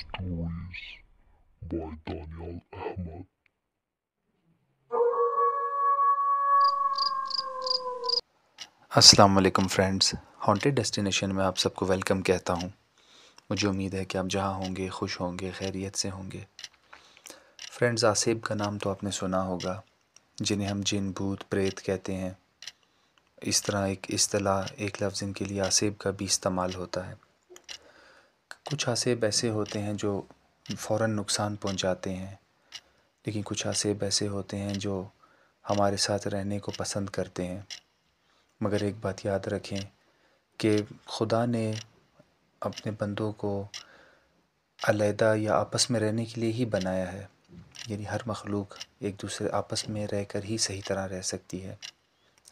stories by Daniel Ahmad. अस्सलाम friends haunted destination में आप सबको वेलकम कहता हूँ मुझे उम्मीद है कि आप जहाँ होंगे खुश होंगे खैरियत से होंगे फ्रेंड्स आसेब का नाम तो आपने सुना होगा जिन्हें हम जिन भूत प्रेत कहते हैं इस तरह एक अतलाह एक लफ्ज़ इनके लिए आसेब का भी इस्तेमाल होता है कुछ आसेब ऐसे होते हैं जो फ़ौर नुकसान पहुँचाते हैं लेकिन कुछ आसेब ऐसे होते हैं जो हमारे साथ रहने को पसंद करते हैं मगर एक बात याद रखें कि खुदा ने अपने बंदों को अलहदा या आपस में रहने के लिए ही बनाया है यानी हर मखलूक एक दूसरे आपस में रह कर ही सही तरह रह सकती है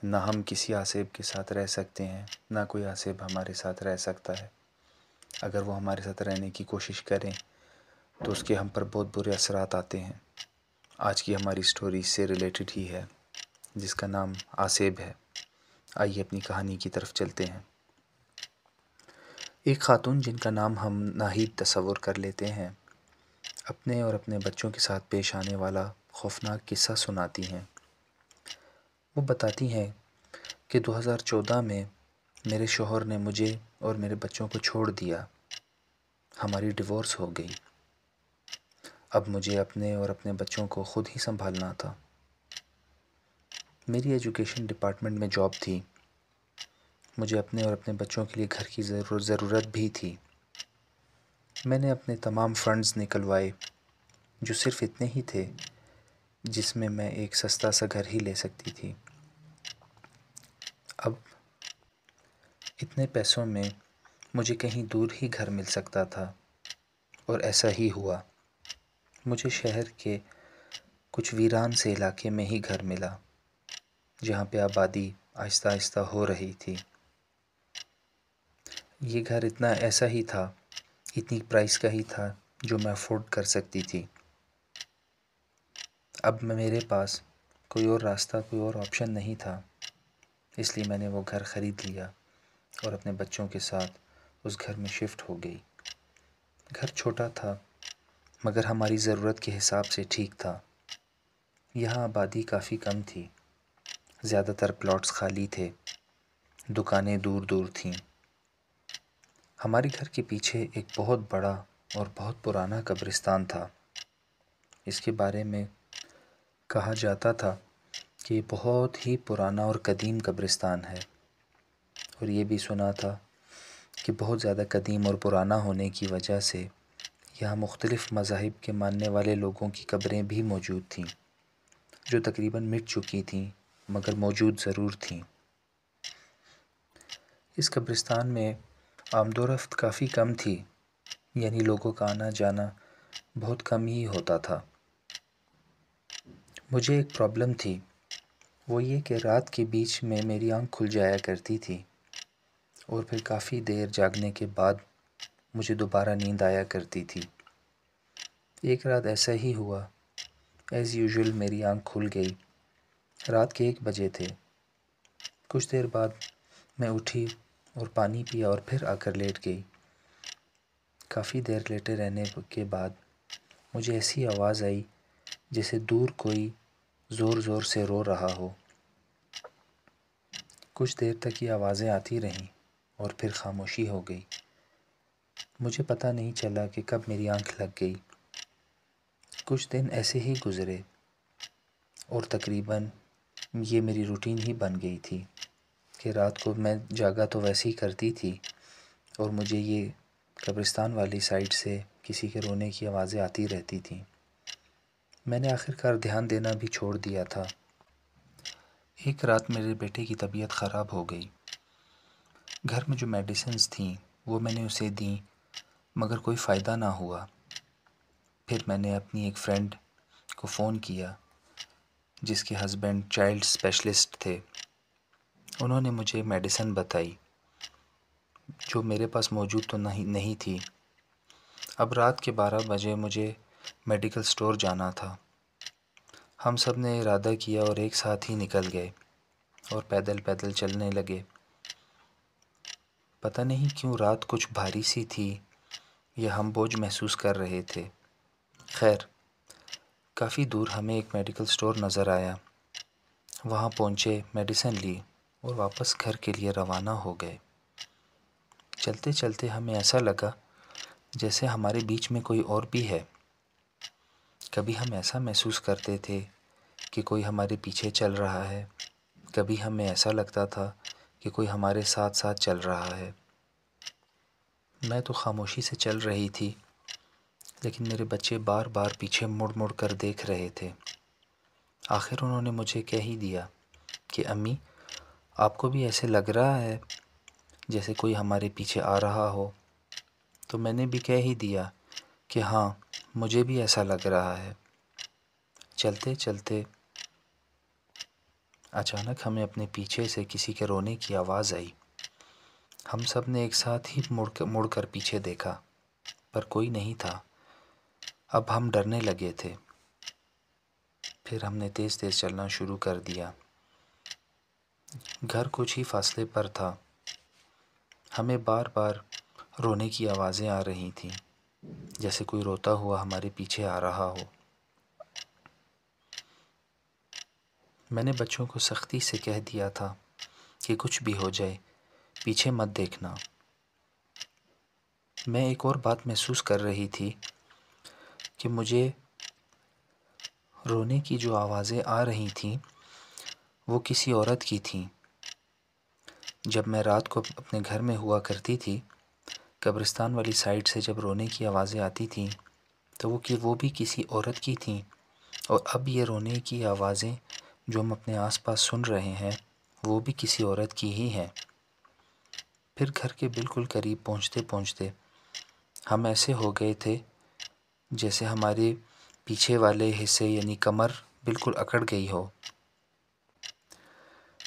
ना हम किसी आसेब के साथ रह सकते हैं ना कोई आसेब हमारे साथ रह सकता है अगर वो हमारे साथ रहने की कोशिश करें तो उसके हम पर बहुत बुरे असरात आते हैं आज की हमारी स्टोरी इससे रिलेटेड ही है जिसका नाम आसेब है आइए अपनी कहानी की तरफ चलते हैं एक खातून जिनका नाम हम नाहिद तस्वुर कर लेते हैं अपने और अपने बच्चों के साथ पेश आने वाला खौफनाक किस्सा सुनाती हैं वो बताती हैं कि 2014 में मेरे शोहर ने मुझे और मेरे बच्चों को छोड़ दिया हमारी डिवोर्स हो गई अब मुझे अपने और अपने बच्चों को खुद ही संभालना था मेरी एजुकेशन डिपार्टमेंट में जॉब थी मुझे अपने और अपने बच्चों के लिए घर की ज़रूरत भी थी मैंने अपने तमाम फंड्स निकलवाए जो सिर्फ इतने ही थे जिसमें मैं एक सस्ता सा घर ही ले सकती थी अब इतने पैसों में मुझे कहीं दूर ही घर मिल सकता था और ऐसा ही हुआ मुझे शहर के कुछ वीरान से इलाके में ही घर मिला जहाँ पे आबादी आहिस्ता आहिस्ता हो रही थी ये घर इतना ऐसा ही था इतनी प्राइस का ही था जो मैं अफोर्ड कर सकती थी अब मेरे पास कोई और रास्ता कोई और ऑप्शन नहीं था इसलिए मैंने वो घर ख़रीद लिया और अपने बच्चों के साथ उस घर में शिफ्ट हो गई घर छोटा था मगर हमारी ज़रूरत के हिसाब से ठीक था यहाँ आबादी काफ़ी कम थी ज़्यादातर प्लॉट्स खाली थे दुकानें दूर दूर थीं हमारे घर के पीछे एक बहुत बड़ा और बहुत पुराना कब्रिस्तान था इसके बारे में कहा जाता था कि बहुत ही पुराना और कदीम कब्रिस्तान है और ये भी सुना था कि बहुत ज़्यादा कदीम और पुराना होने की वजह से यहाँ मुख्तलिफ़ मज़ाहिब के मानने वाले लोगों की कब्रें भी मौजूद थीं जो तकरीबन मिट चुकी थीं मगर मौजूद ज़रूर थीं इस कब्रिस्तान में आमदोरफ्त काफ़ी कम थी यानी लोगों का आना जाना बहुत कम ही होता था मुझे एक प्रॉब्लम थी वो ये कि रात के बीच में मेरी आंख खुल जाया करती थी और फिर काफ़ी देर जागने के बाद मुझे दोबारा नींद आया करती थी एक रात ऐसा ही हुआ एज़ यूजल मेरी आंख खुल गई रात के एक बजे थे कुछ देर बाद मैं उठी और पानी पिया और फिर आकर लेट गई काफ़ी देर लेटे रहने के बाद मुझे ऐसी आवाज़ आई जैसे दूर कोई ज़ोर ज़ोर से रो रहा हो कुछ देर तक ये आवाज़ें आती रहीं और फिर खामोशी हो गई मुझे पता नहीं चला कि कब मेरी आंख लग गई कुछ दिन ऐसे ही गुज़रे और तकरीबन ये मेरी रूटीन ही बन गई थी कि रात को मैं जागा तो वैसे ही करती थी और मुझे ये कब्रिस्तान वाली साइड से किसी के रोने की आवाज़ें आती रहती थी मैंने आखिरकार ध्यान देना भी छोड़ दिया था एक रात मेरे बेटे की तबीयत ख़राब हो गई घर में जो मेडिसिन्स थीं वो मैंने उसे दी मगर कोई फ़ायदा ना हुआ फिर मैंने अपनी एक फ़्रेंड को फ़ोन किया जिसके हस्बैंड चाइल्ड स्पेशलिस्ट थे उन्होंने मुझे मेडिसिन बताई जो मेरे पास मौजूद तो नहीं नहीं थी अब रात के बारह बजे मुझे मेडिकल स्टोर जाना था हम सब ने इरादा किया और एक साथ ही निकल गए और पैदल पैदल चलने लगे पता नहीं क्यों रात कुछ भारी सी थी या हम बोझ महसूस कर रहे थे खैर काफ़ी दूर हमें एक मेडिकल स्टोर नज़र आया वहाँ पहुँचे मेडिसिन ली और वापस घर के लिए रवाना हो गए चलते चलते हमें ऐसा लगा जैसे हमारे बीच में कोई और भी है कभी हम ऐसा महसूस करते थे कि कोई हमारे पीछे चल रहा है कभी हमें ऐसा लगता था कि कोई हमारे साथ साथ चल रहा है मैं तो खामोशी से चल रही थी लेकिन मेरे बच्चे बार बार पीछे मुड़ मुड़ कर देख रहे थे आखिर उन्होंने मुझे कह ही दिया कि अम्मी आपको भी ऐसे लग रहा है जैसे कोई हमारे पीछे आ रहा हो तो मैंने भी कह ही दिया कि हाँ मुझे भी ऐसा लग रहा है चलते चलते अचानक हमें अपने पीछे से किसी के रोने की आवाज़ आई हम सब ने एक साथ ही मुड़ कर, मुड़ कर पीछे देखा पर कोई नहीं था अब हम डरने लगे थे फिर हमने तेज़ तेज़ चलना शुरू कर दिया घर कुछ ही फासले पर था हमें बार बार रोने की आवाज़ें आ रही थीं जैसे कोई रोता हुआ हमारे पीछे आ रहा हो मैंने बच्चों को सख्ती से कह दिया था कि कुछ भी हो जाए पीछे मत देखना मैं एक और बात महसूस कर रही थी कि मुझे रोने की जो आवाज़ें आ रही थीं वो किसी औरत की थीं जब मैं रात को अपने घर में हुआ करती थी कब्रिस्तान वाली साइड से जब रोने की आवाज़ें आती थीं तो वो कि वो भी किसी औरत की थीं और अब ये रोने की आवाज़ें जो हम अपने आसपास सुन रहे हैं वो भी किसी औरत की ही है फिर घर के बिल्कुल करीब पहुंचते पहुंचते हम ऐसे हो गए थे जैसे हमारे पीछे वाले हिस्से यानी कमर बिल्कुल अकड़ गई हो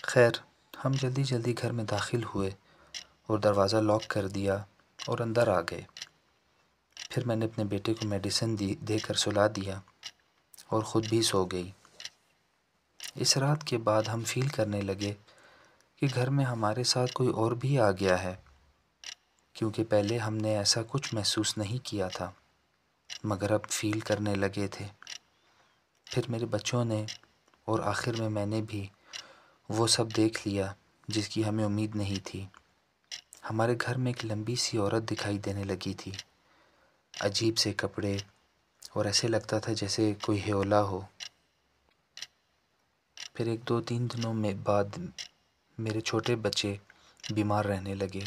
खैर हम जल्दी जल्दी घर में दाखिल हुए और दरवाज़ा लॉक कर दिया और अंदर आ गए फिर मैंने अपने बेटे को मेडिसिन दी देकर सुला दिया और ख़ुद भी सो गई इस रात के बाद हम फील करने लगे कि घर में हमारे साथ कोई और भी आ गया है क्योंकि पहले हमने ऐसा कुछ महसूस नहीं किया था मगर अब फील करने लगे थे फिर मेरे बच्चों ने और आखिर में मैंने भी वो सब देख लिया जिसकी हमें उम्मीद नहीं थी हमारे घर में एक लंबी सी औरत दिखाई देने लगी थी अजीब से कपड़े और ऐसे लगता था जैसे कोई हेला हो फिर एक दो तीन दिनों में बाद मेरे छोटे बच्चे बीमार रहने लगे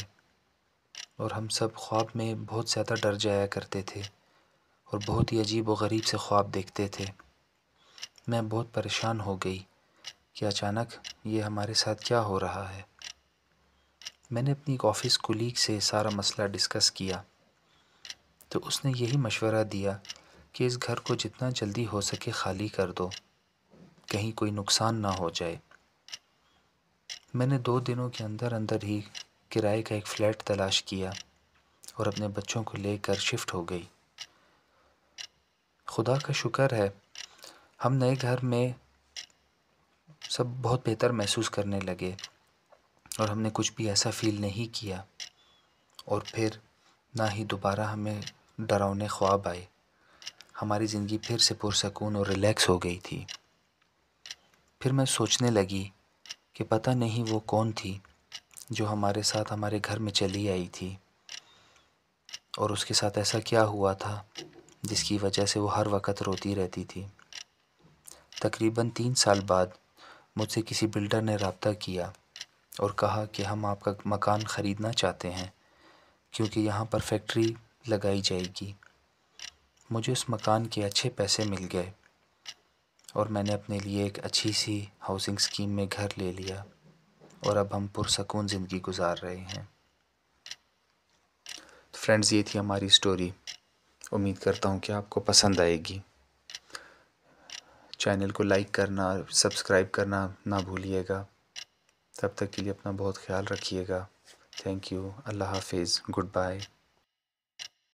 और हम सब ख्वाब में बहुत ज़्यादा डर जाया करते थे और बहुत ही अजीब व गरीब से ख्वाब देखते थे मैं बहुत परेशान हो गई कि अचानक ये हमारे साथ क्या हो रहा है मैंने अपनी एक ऑफ़िस कुलीग से सारा मसला डिस्कस किया तो उसने यही मशवरा दिया कि इस घर को जितना जल्दी हो सके खाली कर दो कहीं कोई नुकसान ना हो जाए मैंने दो दिनों के अंदर अंदर ही किराए का एक फ़्लैट तलाश किया और अपने बच्चों को लेकर शिफ्ट हो गई खुदा का शुक्र है हम नए घर में सब बहुत बेहतर महसूस करने लगे और हमने कुछ भी ऐसा फील नहीं किया और फिर ना ही दोबारा हमें डरावने ख्वाब आए हमारी ज़िंदगी फिर से पुरसकून और रिलैक्स हो गई थी फिर मैं सोचने लगी कि पता नहीं वो कौन थी जो हमारे साथ हमारे घर में चली आई थी और उसके साथ ऐसा क्या हुआ था जिसकी वजह से वो हर वक्त रोती रहती थी तकरीबन तीन साल बाद मुझसे किसी बिल्डर ने रबता किया और कहा कि हम आपका मकान ख़रीदना चाहते हैं क्योंकि यहाँ पर फैक्ट्री लगाई जाएगी मुझे उस मकान के अच्छे पैसे मिल गए और मैंने अपने लिए एक अच्छी सी हाउसिंग स्कीम में घर ले लिया और अब हम पुरसकून ज़िंदगी गुजार रहे हैं तो फ्रेंड्स ये थी हमारी स्टोरी उम्मीद करता हूँ कि आपको पसंद आएगी चैनल को लाइक करना सब्सक्राइब करना ना भूलिएगा तब तक के लिए अपना बहुत ख्याल रखिएगा थैंक यू अल्लाह हाफिज़ गुड बाय